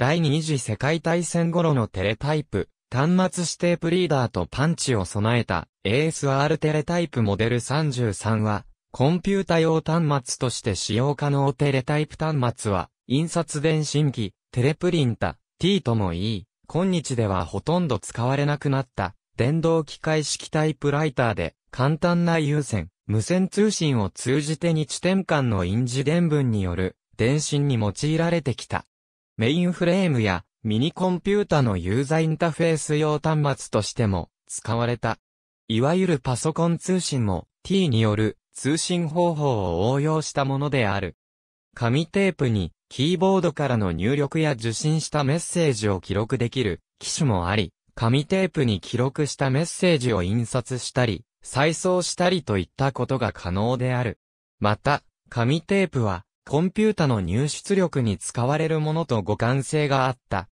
第二次世界大戦頃のテレタイプ、端末指定プリーダーとパンチを備えた ASR テレタイプモデル33は、コンピュータ用端末として使用可能テレタイプ端末は、印刷電信機、テレプリンタ、T ともいい、今日ではほとんど使われなくなった、電動機械式タイプライターで、簡単な有線、無線通信を通じて日展間の印字伝文による、電信に用いられてきた。メインフレームやミニコンピュータのユーザインターフェース用端末としても使われた。いわゆるパソコン通信も T による通信方法を応用したものである。紙テープにキーボードからの入力や受信したメッセージを記録できる機種もあり、紙テープに記録したメッセージを印刷したり、再送したりといったことが可能である。また、紙テープはコンピュータの入出力に使われるものと互換性があった。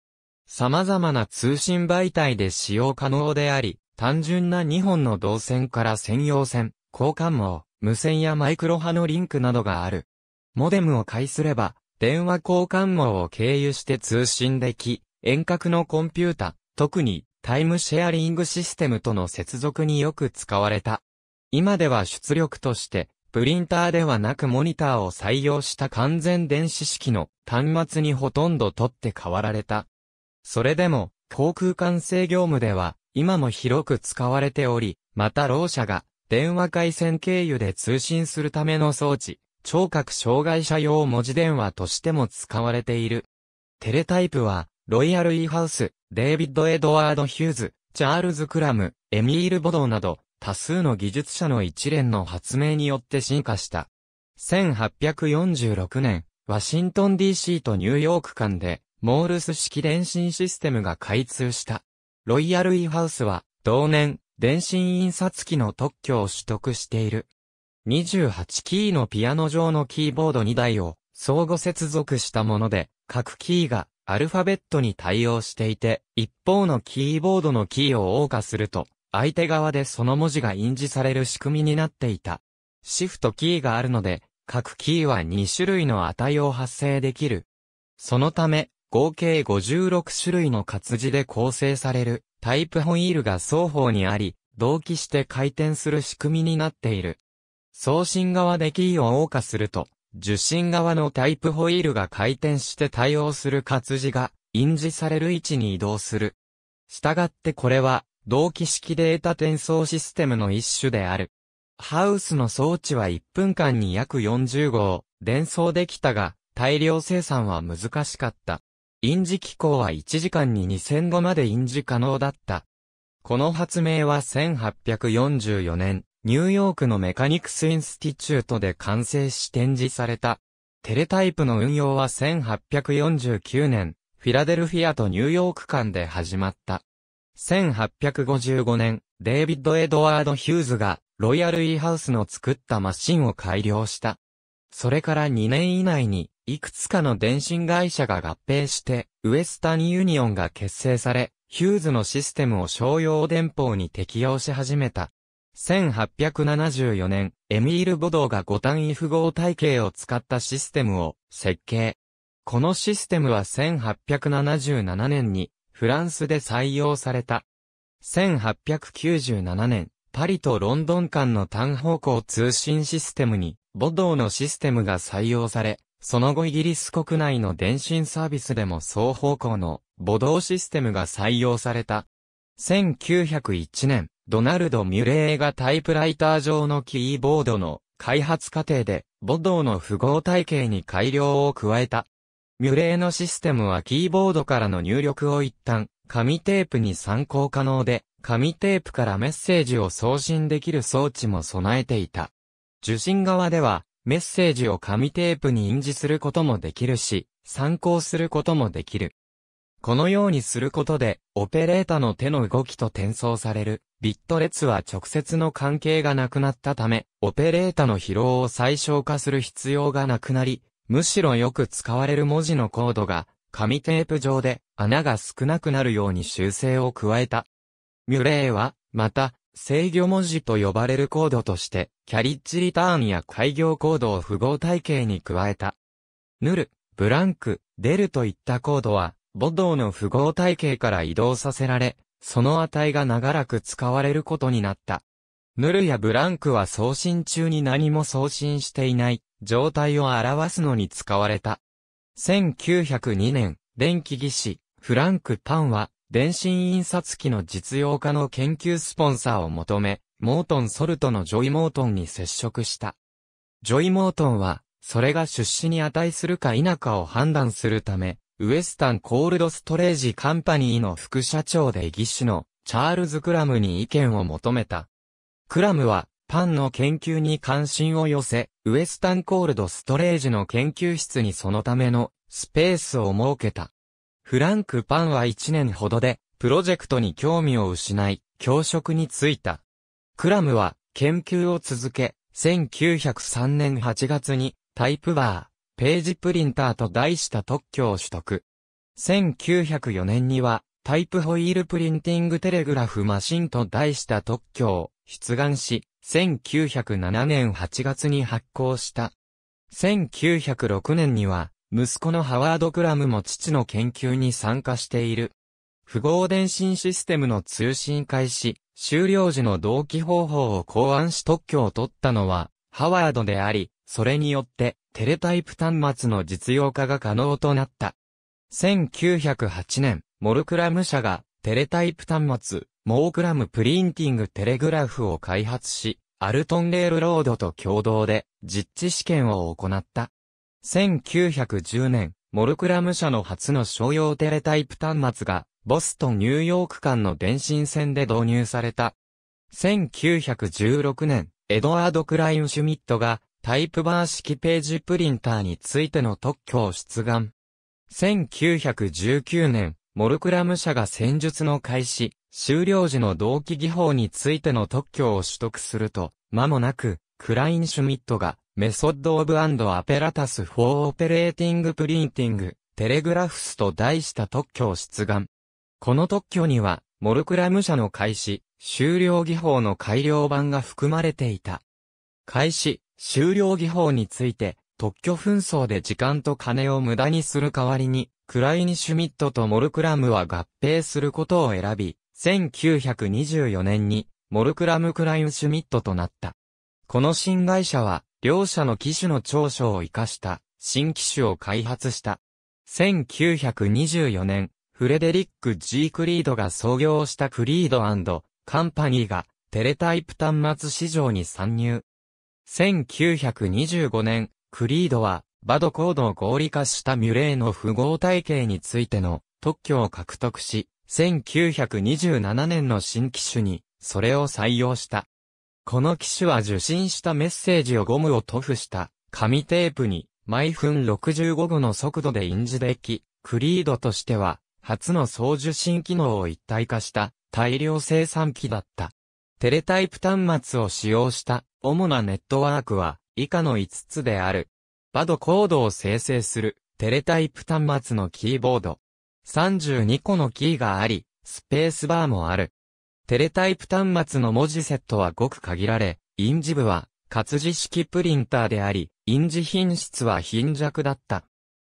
様々な通信媒体で使用可能であり、単純な2本の導線から専用線、交換網、無線やマイクロ波のリンクなどがある。モデムを介すれば、電話交換網を経由して通信でき、遠隔のコンピュータ、特にタイムシェアリングシステムとの接続によく使われた。今では出力としてプリンターではなくモニターを採用した完全電子式の端末にほとんど取って代わられた。それでも、航空管制業務では、今も広く使われており、またろう者が、電話回線経由で通信するための装置、聴覚障害者用文字電話としても使われている。テレタイプは、ロイヤル・イーハウス、デイビッド・エドワード・ヒューズ、チャールズ・クラム、エミール・ボドーなど、多数の技術者の一連の発明によって進化した。1846年、ワシントン DC とニューヨーク間で、モールス式電信システムが開通した。ロイヤルイハウスは、同年、電信印刷機の特許を取得している。28キーのピアノ上のキーボード2台を相互接続したもので、各キーがアルファベットに対応していて、一方のキーボードのキーを謳歌すると、相手側でその文字が印字される仕組みになっていた。シフトキーがあるので、各キーは2種類の値を発生できる。そのため、合計56種類の活字で構成されるタイプホイールが双方にあり、同期して回転する仕組みになっている。送信側でキーを謳歌すると、受信側のタイプホイールが回転して対応する活字が印字される位置に移動する。したがってこれは同期式データ転送システムの一種である。ハウスの装置は1分間に約40号、伝送できたが、大量生産は難しかった。印字機構は1時間に2000語まで印字可能だった。この発明は1844年、ニューヨークのメカニクスインスティチュートで完成し展示された。テレタイプの運用は1849年、フィラデルフィアとニューヨーク間で始まった。1855年、デイビッド・エドワード・ヒューズが、ロイヤル・イーハウスの作ったマシンを改良した。それから2年以内に、いくつかの電信会社が合併して、ウエスタン・ユニオンが結成され、ヒューズのシステムを商用電報に適用し始めた。1874年、エミール・ボドーが五単位符号体系を使ったシステムを設計。このシステムは1877年にフランスで採用された。1897年、パリとロンドン間の単方向通信システムに、ボドーのシステムが採用され、その後イギリス国内の電信サービスでも双方向のボドーシステムが採用された。1901年、ドナルド・ミュレーがタイプライター上のキーボードの開発過程で、ボドーの符号体系に改良を加えた。ミュレーのシステムはキーボードからの入力を一旦、紙テープに参考可能で、紙テープからメッセージを送信できる装置も備えていた。受信側では、メッセージを紙テープに印字することもできるし、参考することもできる。このようにすることで、オペレータの手の動きと転送される、ビット列は直接の関係がなくなったため、オペレータの疲労を最小化する必要がなくなり、むしろよく使われる文字のコードが、紙テープ上で穴が少なくなるように修正を加えた。ミュレーは、また、制御文字と呼ばれるコードとして、キャリッジリターンや開業コードを符号体系に加えた。ヌル、ブランク、デルといったコードは、母道の符号体系から移動させられ、その値が長らく使われることになった。ヌルやブランクは送信中に何も送信していない状態を表すのに使われた。1902年、電気技師、フランク・パンは、電信印刷機の実用化の研究スポンサーを求め、モートン・ソルトのジョイ・モートンに接触した。ジョイ・モートンは、それが出資に値するか否かを判断するため、ウエスタン・コールド・ストレージ・カンパニーの副社長で技師のチャールズ・クラムに意見を求めた。クラムは、パンの研究に関心を寄せ、ウエスタンコールドストレージの研究室にそのためのスペースを設けた。フランク・パンは1年ほどで、プロジェクトに興味を失い、教職に就いた。クラムは、研究を続け、1903年8月に、タイプバー、ページプリンターと題した特許を取得。1904年には、タイプホイールプリンティングテレグラフマシンと題した特許を出願し、1907年8月に発行した。1906年には、息子のハワード・クラムも父の研究に参加している。符号電信システムの通信開始、終了時の同期方法を考案し特許を取ったのは、ハワードであり、それによって、テレタイプ端末の実用化が可能となった。1908年、モルクラム社が、テレタイプ端末、モークラムプリンティングテレグラフを開発し、アルトンレールロードと共同で実地試験を行った。1910年、モルクラム社の初の商用テレタイプ端末が、ボストン・ニューヨーク間の電信線で導入された。1916年、エドワード・クライン・シュミットが、タイプバー式ページプリンターについての特許を出願。1919年、モルクラム社が戦術の開始、終了時の同期技法についての特許を取得すると、間もなく、クライン・シュミットが、メソッド・オブ・アンド・アペラタス・フォー・オペレーティング・プリンティング、テレグラフスと題した特許を出願。この特許には、モルクラム社の開始、終了技法の改良版が含まれていた。開始、終了技法について、特許紛争で時間と金を無駄にする代わりに、クラインシュミットとモルクラムは合併することを選び、1924年に、モルクラム・クライン・シュミットとなった。この新会社は、両社の機種の長所を活かした、新機種を開発した。1924年、フレデリック・ジークリードが創業したクリードカンパニーが、テレタイプ端末市場に参入。1925年、クリードは、バドコードを合理化したミュレーの符号体系についての特許を獲得し、1927年の新機種に、それを採用した。この機種は受信したメッセージをゴムを塗布した紙テープに毎分65語の速度で印字でき、クリードとしては初の送受信機能を一体化した大量生産機だった。テレタイプ端末を使用した主なネットワークは以下の5つである。バドコードを生成するテレタイプ端末のキーボード。32個のキーがあり、スペースバーもある。テレタイプ端末の文字セットはごく限られ、印字部は活字式プリンターであり、印字品質は貧弱だった。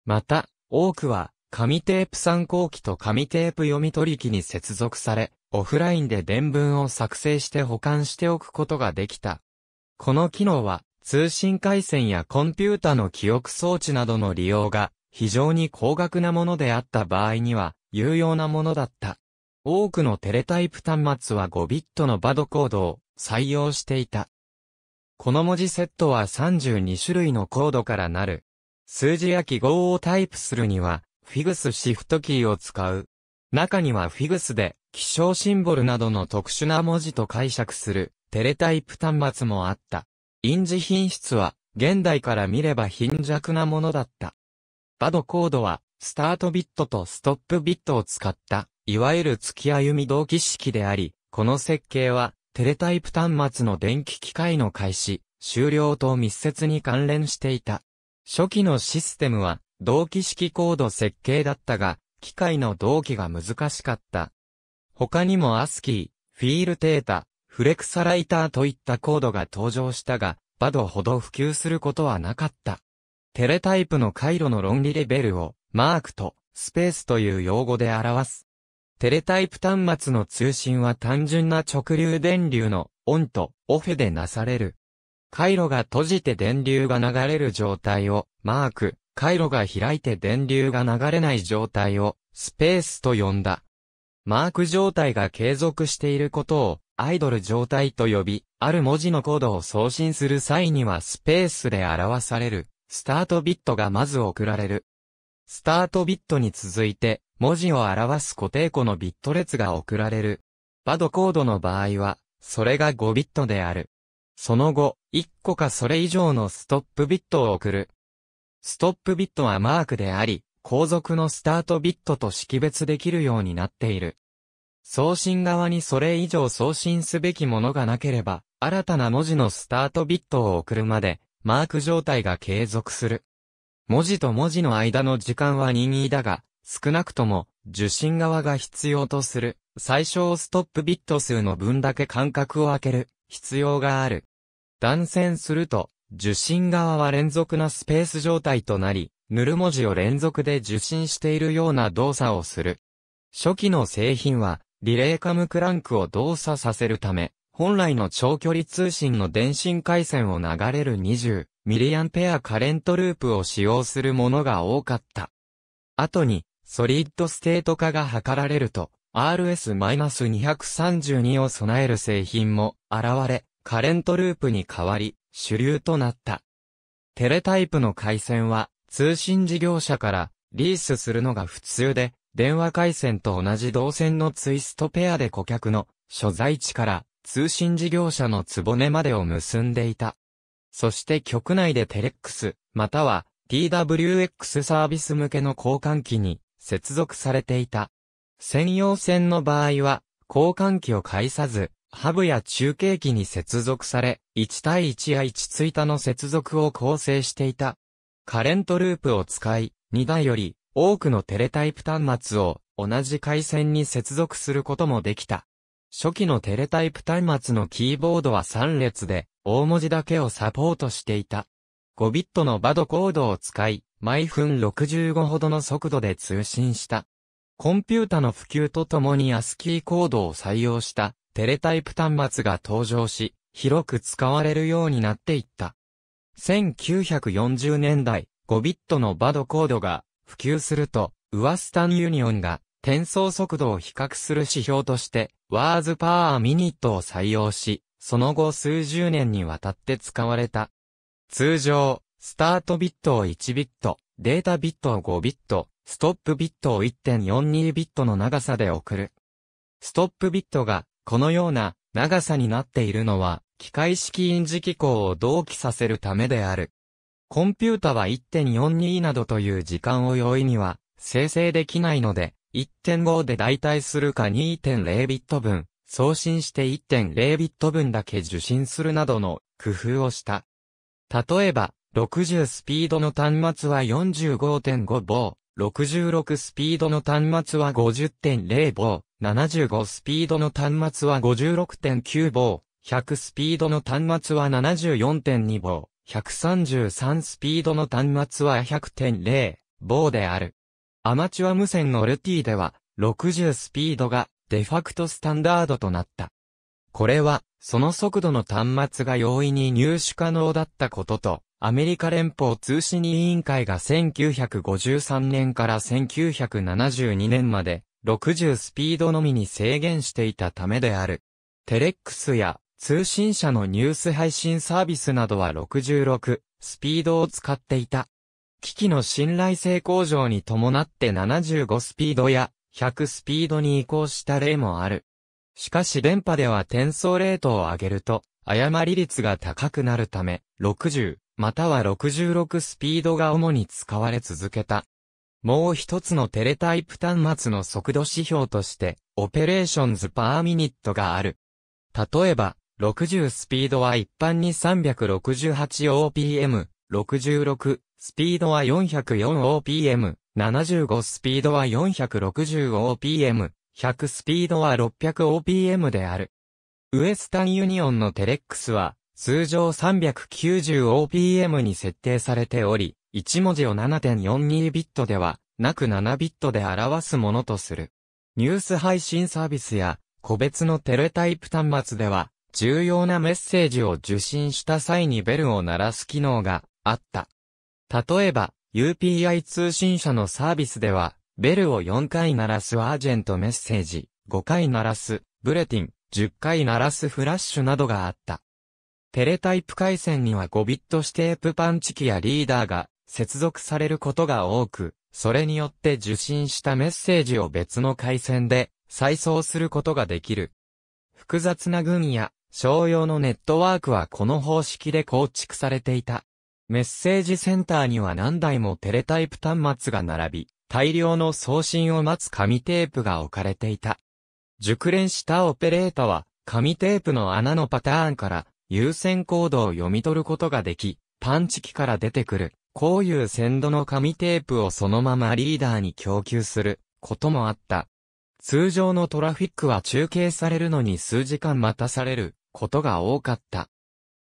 また、多くは紙テープ参考機と紙テープ読み取り機に接続され、オフラインで伝文を作成して保管しておくことができた。この機能は通信回線やコンピュータの記憶装置などの利用が非常に高額なものであった場合には、有用なものだった。多くのテレタイプ端末は5ビットのバドコードを採用していた。この文字セットは32種類のコードからなる。数字や記号をタイプするには、FIGS シフトキーを使う。中には FIGS で、気象シンボルなどの特殊な文字と解釈する、テレタイプ端末もあった。印字品質は、現代から見れば貧弱なものだった。バドコードは、スタートビットとストップビットを使った、いわゆる月歩み同期式であり、この設計は、テレタイプ端末の電気機械の開始、終了と密接に関連していた。初期のシステムは、同期式コード設計だったが、機械の同期が難しかった。他にもアスキー、フィールテータ、フレクサライターといったコードが登場したが、バドほど普及することはなかった。テレタイプの回路の論理レベルを、マークと、スペースという用語で表す。テレタイプ端末の通信は単純な直流電流の、オンと、オフでなされる。回路が閉じて電流が流れる状態を、マーク、回路が開いて電流が流れない状態を、スペースと呼んだ。マーク状態が継続していることを、アイドル状態と呼び、ある文字のコードを送信する際にはスペースで表される。スタートビットがまず送られる。スタートビットに続いて、文字を表す固定庫のビット列が送られる。バドコードの場合は、それが5ビットである。その後、1個かそれ以上のストップビットを送る。ストップビットはマークであり、後続のスタートビットと識別できるようになっている。送信側にそれ以上送信すべきものがなければ、新たな文字のスタートビットを送るまで、マーク状態が継続する。文字と文字の間の時間は任意だが、少なくとも受信側が必要とする最小ストップビット数の分だけ間隔を空ける必要がある。断線すると受信側は連続なスペース状態となり、塗る文字を連続で受信しているような動作をする。初期の製品は、リレーカムクランクを動作させるため、本来の長距離通信の電信回線を流れる 20mA カレントループを使用するものが多かった。後に、ソリッドステート化が図られると、RS-232 を備える製品も現れ、カレントループに変わり、主流となった。テレタイプの回線は、通信事業者からリースするのが普通で、電話回線と同じ動線のツイストペアで顧客の所在地から通信事業者のつぼねまでを結んでいた。そして局内でテレックス、または TWX サービス向けの交換機に接続されていた。専用線の場合は、交換機を介さず、ハブや中継機に接続され、1対1や1追加の接続を構成していた。カレントループを使い、2台より多くのテレタイプ端末を同じ回線に接続することもできた。初期のテレタイプ端末のキーボードは3列で、大文字だけをサポートしていた。5ビットのバドコードを使い、毎分65ほどの速度で通信した。コンピュータの普及とともに ASCII コードを採用したテレタイプ端末が登場し、広く使われるようになっていった。1940年代、5ビットのバドコードが普及すると、ウワスタンユニオンが転送速度を比較する指標として、ワーズパーミニットを採用し、その後数十年にわたって使われた。通常、スタートビットを1ビット、データビットを5ビット、ストップビットを1.42ビットの長さで送る。ストップビットが、このような長さになっているのは、機械式印字機構を同期させるためである。コンピュータは1.42などという時間を容易には生成できないので、1.5で代替するか2.0ビット分、送信して1.0ビット分だけ受信するなどの工夫をした。例えば、60スピードの端末は45.5棒、66スピードの端末は50.0棒、75スピードの端末は56.9棒、100スピードの端末は74.2棒、133スピードの端末は100.0棒である。アマチュア無線のルティでは、60スピードがデファクトスタンダードとなった。これは、その速度の端末が容易に入手可能だったことと、アメリカ連邦通信委員会が1953年から1972年まで60スピードのみに制限していたためである。テレックスや通信社のニュース配信サービスなどは66スピードを使っていた。機器の信頼性向上に伴って75スピードや100スピードに移行した例もある。しかし電波では転送レートを上げると、誤り率が高くなるため、60、または66スピードが主に使われ続けた。もう一つのテレタイプ端末の速度指標として、オペレーションズパーミニットがある。例えば、60スピードは一般に 368OPM、66、スピードは 404OPM、75スピードは 460OPM、100スピードは 600OPM である。ウエスタンユニオンのテレックスは、通常 390OPM に設定されており、1文字を7.42ビットでは、なく7ビットで表すものとする。ニュース配信サービスや、個別のテレタイプ端末では、重要なメッセージを受信した際にベルを鳴らす機能があった。例えば、UPI 通信社のサービスでは、ベルを4回鳴らすアージェントメッセージ、5回鳴らすブレティン、10回鳴らすフラッシュなどがあった。テレタイプ回線には5ビット指定プパンチ機やリーダーが接続されることが多く、それによって受信したメッセージを別の回線で再送することができる。複雑な群や商用のネットワークはこの方式で構築されていた。メッセージセンターには何台もテレタイプ端末が並び、大量の送信を待つ紙テープが置かれていた。熟練したオペレーターは、紙テープの穴のパターンから、優先コードを読み取ることができ、パンチ機から出てくる、こういう鮮度の紙テープをそのままリーダーに供給する、こともあった。通常のトラフィックは中継されるのに数時間待たされる、ことが多かった。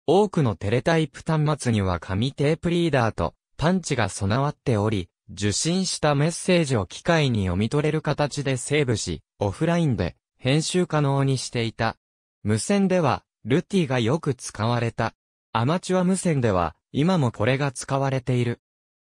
多くのテレタイプ端末には紙テープリーダーとパンチが備わっており、受信したメッセージを機械に読み取れる形でセーブし、オフラインで編集可能にしていた。無線では、ルティがよく使われた。アマチュア無線では、今もこれが使われている。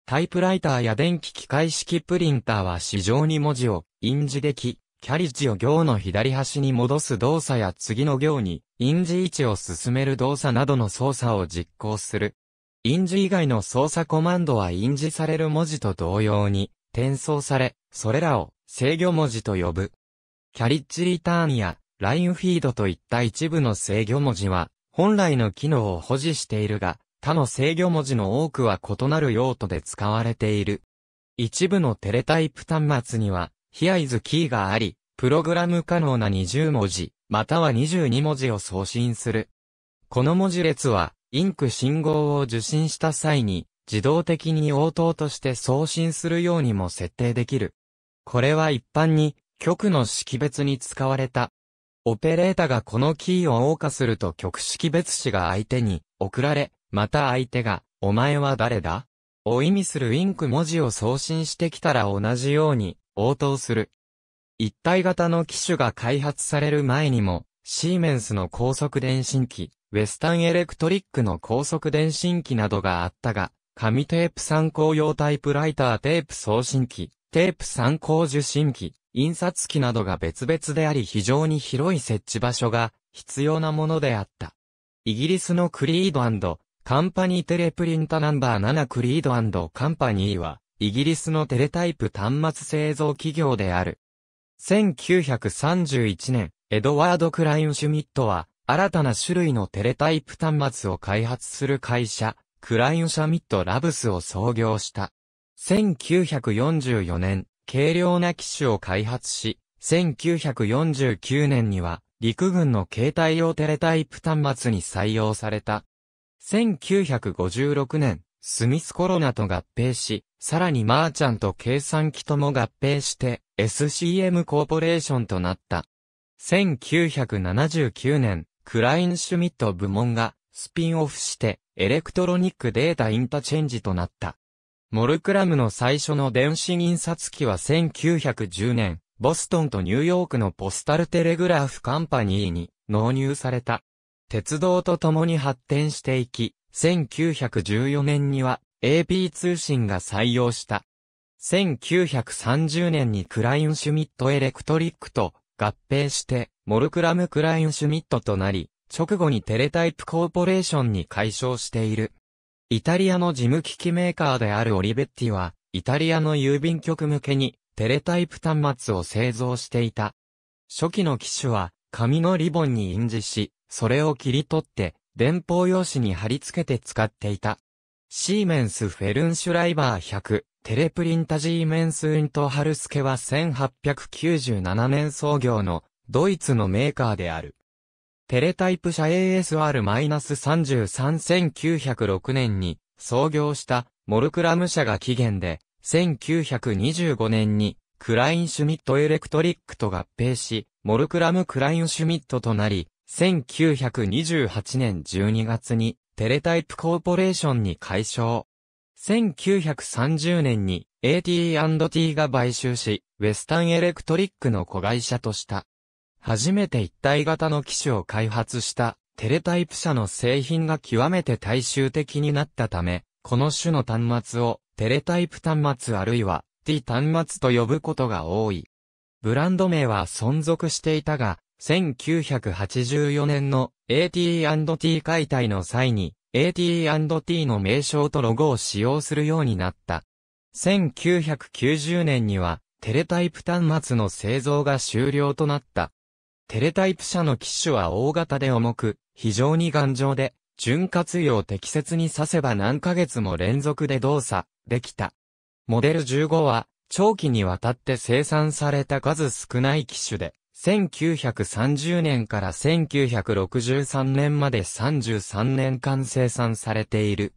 タイプライターや電気機械式プリンターは市場に文字を印字でき、キャリッジを行の左端に戻す動作や次の行に印字位置を進める動作などの操作を実行する。印字以外の操作コマンドは印字される文字と同様に転送され、それらを制御文字と呼ぶ。キャリッジリターンやラインフィードといった一部の制御文字は本来の機能を保持しているが、他の制御文字の多くは異なる用途で使われている。一部のテレタイプ端末には、ヒアイズキーがあり、プログラム可能な20文字、または22文字を送信する。この文字列は、インク信号を受信した際に、自動的に応答として送信するようにも設定できる。これは一般に、局の識別に使われた。オペレータがこのキーを謳歌すると局識別子が相手に送られ、また相手が、お前は誰だを意味するインク文字を送信してきたら同じように応答する。一体型の機種が開発される前にも、シーメンスの高速電信機、ウェスタンエレクトリックの高速電信機などがあったが、紙テープ参考用タイプライターテープ送信機、テープ参考受信機、印刷機などが別々であり非常に広い設置場所が必要なものであった。イギリスのクリードカンパニーテレプリンタナンバー7クリードカンパニーは、イギリスのテレタイプ端末製造企業である。1931年、エドワード・クライン・シュミットは、新たな種類のテレタイプ端末を開発する会社、クライン・シャミット・ラブスを創業した。1944年、軽量な機種を開発し、1949年には、陸軍の携帯用テレタイプ端末に採用された。1956年、スミスコロナと合併し、さらにマーチャンと計算機とも合併して SCM コーポレーションとなった。1979年、クラインシュミット部門がスピンオフしてエレクトロニックデータインタチェンジとなった。モルクラムの最初の電子印刷機は1910年、ボストンとニューヨークのポスタルテレグラフカンパニーに納入された。鉄道と共に発展していき、1914年には AP 通信が採用した。1930年にクラインシュミットエレクトリックと合併して、モルクラムクラインシュミットとなり、直後にテレタイプコーポレーションに解消している。イタリアの事務機器メーカーであるオリベッティは、イタリアの郵便局向けにテレタイプ端末を製造していた。初期の機種は紙のリボンに印字し、それを切り取って電報用紙に貼り付けて使っていた。シーメンス・フェルンシュライバー100、テレプリンタジーメンス・ウント・ハルスケは1897年創業のドイツのメーカーである。テレタイプ社 ASR-33906 年に創業したモルクラム社が起源で、1925年にクラインシュミットエレクトリックと合併し、モルクラムクラインシュミットとなり、1928年12月にテレタイプコーポレーションに解消。1930年に AT&T が買収し、ウェスタンエレクトリックの子会社とした。初めて一体型の機種を開発したテレタイプ社の製品が極めて大衆的になったため、この種の端末をテレタイプ端末あるいは T 端末と呼ぶことが多い。ブランド名は存続していたが、1984年の AT&T 解体の際に AT&T の名称とロゴを使用するようになった。1990年にはテレタイプ端末の製造が終了となった。テレタイプ車の機種は大型で重く、非常に頑丈で、潤滑油を適切に刺せば何ヶ月も連続で動作、できた。モデル15は、長期にわたって生産された数少ない機種で、1930年から1963年まで33年間生産されている。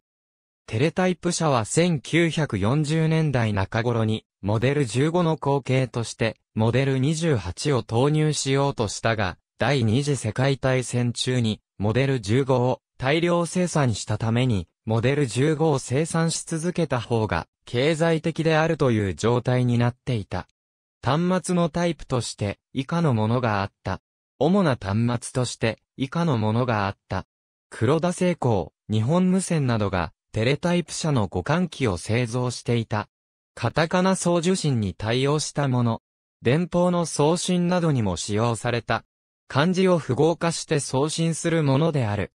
テレタイプ社は1940年代中頃に、モデル15の後継として、モデル28を投入しようとしたが、第二次世界大戦中に、モデル15を大量生産したために、モデル15を生産し続けた方が、経済的であるという状態になっていた。端末のタイプとして以下のものがあった。主な端末として以下のものがあった。黒田製鋼、日本無線などがテレタイプ社の互換機を製造していた。カタカナ送受信に対応したもの。電報の送信などにも使用された。漢字を符号化して送信するものである。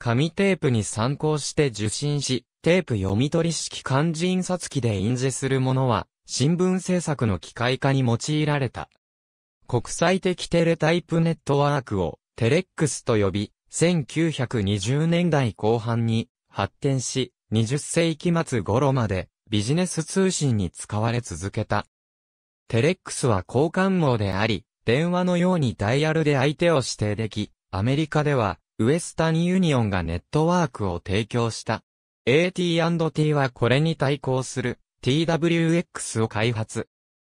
紙テープに参考して受信し、テープ読み取り式漢字印刷機で印字するものは、新聞制作の機械化に用いられた。国際的テレタイプネットワークをテレックスと呼び、1920年代後半に発展し、20世紀末頃までビジネス通信に使われ続けた。テレックスは交換網であり、電話のようにダイヤルで相手を指定でき、アメリカではウエスタンユニオンがネットワークを提供した。AT&T はこれに対抗する TWX を開発。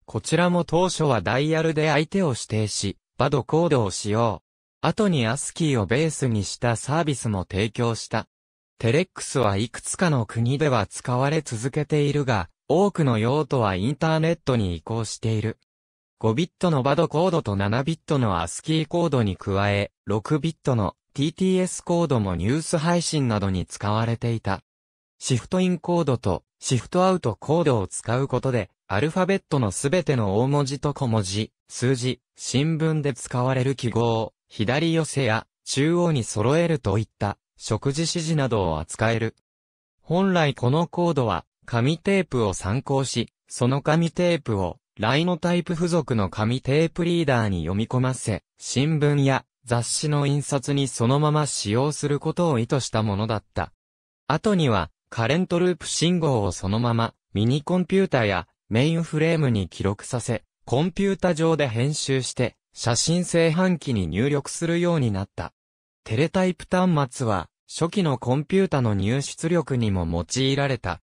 こちらも当初はダイヤルで相手を指定し、バドコードを使用。後に ASCII をベースにしたサービスも提供した。テレックスはいくつかの国では使われ続けているが、多くの用途はインターネットに移行している。5ビットのバドコードと7ビットの ASCII コードに加え、6ビットの TTS コードもニュース配信などに使われていた。シフトインコードとシフトアウトコードを使うことで、アルファベットのすべての大文字と小文字、数字、新聞で使われる記号を左寄せや中央に揃えるといった食事指示などを扱える。本来このコードは紙テープを参考し、その紙テープをライノタイプ付属の紙テープリーダーに読み込ませ、新聞や雑誌の印刷にそのまま使用することを意図したものだった。後にはカレントループ信号をそのまま、ミニコンピュータやメインフレームに記録させ、コンピュータ上で編集して、写真製版機に入力するようになった。テレタイプ端末は、初期のコンピュータの入出力にも用いられた。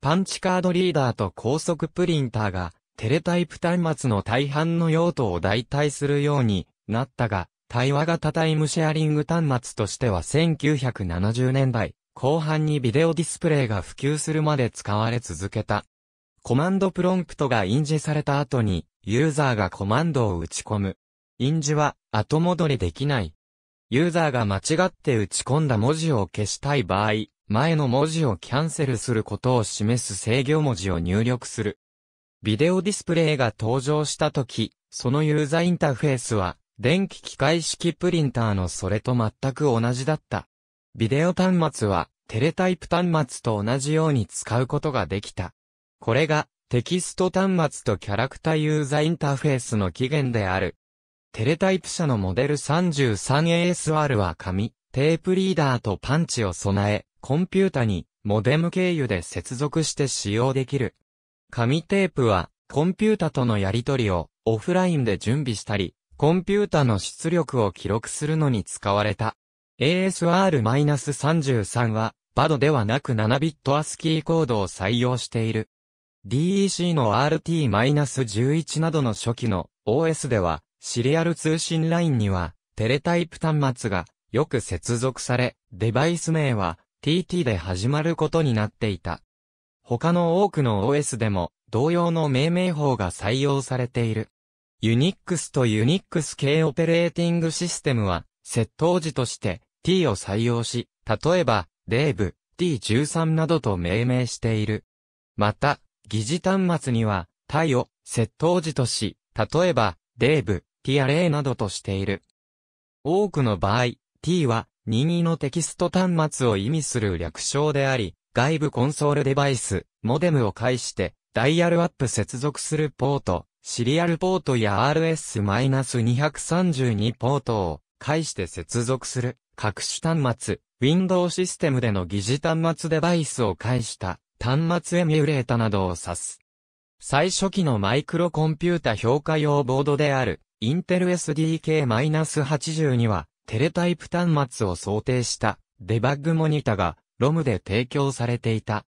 パンチカードリーダーと高速プリンターが、テレタイプ端末の大半の用途を代替するようになったが、対話型タイムシェアリング端末としては1970年代後半にビデオディスプレイが普及するまで使われ続けた。コマンドプロンプトが印字された後に、ユーザーがコマンドを打ち込む。印字は後戻りできない。ユーザーが間違って打ち込んだ文字を消したい場合、前の文字をキャンセルすることを示す制御文字を入力する。ビデオディスプレイが登場した時、そのユーザーインターフェースは、電気機械式プリンターのそれと全く同じだった。ビデオ端末はテレタイプ端末と同じように使うことができた。これがテキスト端末とキャラクタユーザーインターフェースの起源である。テレタイプ社のモデル 33ASR は紙、テープリーダーとパンチを備え、コンピュータにモデム経由で接続して使用できる。紙テープはコンピュータとのやり取りをオフラインで準備したり、コンピュータの出力を記録するのに使われた。ASR-33 は、バドではなく7ビット ASCII コードを採用している。DEC の RT-11 などの初期の OS では、シリアル通信ラインには、テレタイプ端末がよく接続され、デバイス名は TT で始まることになっていた。他の多くの OS でも同様の命名法が採用されている。ユニックスとユニックス系オペレーティングシステムは、窃盗時として t を採用し、例えば、デーブ、t13 などと命名している。また、疑似端末には、タイを、窃盗時とし、例えば、デーブ、t アレイなどとしている。多くの場合、t は、任意のテキスト端末を意味する略称であり、外部コンソールデバイス、モデムを介して、ダイヤルアップ接続するポート、シリアルポートや RS-232 ポートを、介して接続する各種端末、Windows システムでの疑似端末デバイスを介した端末エミュレータなどを指す。最初期のマイクロコンピュータ評価用ボードである、インテル SDK-80 には、テレタイプ端末を想定したデバッグモニタが ROM で提供されていた。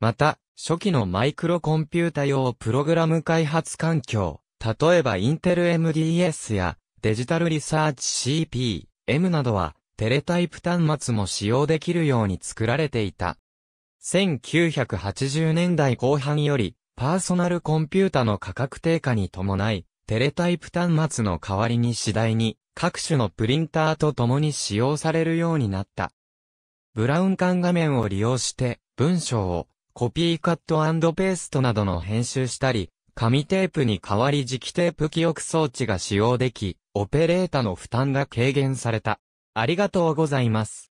また、初期のマイクロコンピュータ用プログラム開発環境、例えばインテル MDS やデジタルリサーチ CP、M などは、テレタイプ端末も使用できるように作られていた。1980年代後半より、パーソナルコンピュータの価格低下に伴い、テレタイプ端末の代わりに次第に、各種のプリンターと共に使用されるようになった。ブラウン管画面を利用して、文章を、コピーカットペーストなどの編集したり、紙テープに代わり磁気テープ記憶装置が使用でき、オペレータの負担が軽減された。ありがとうございます。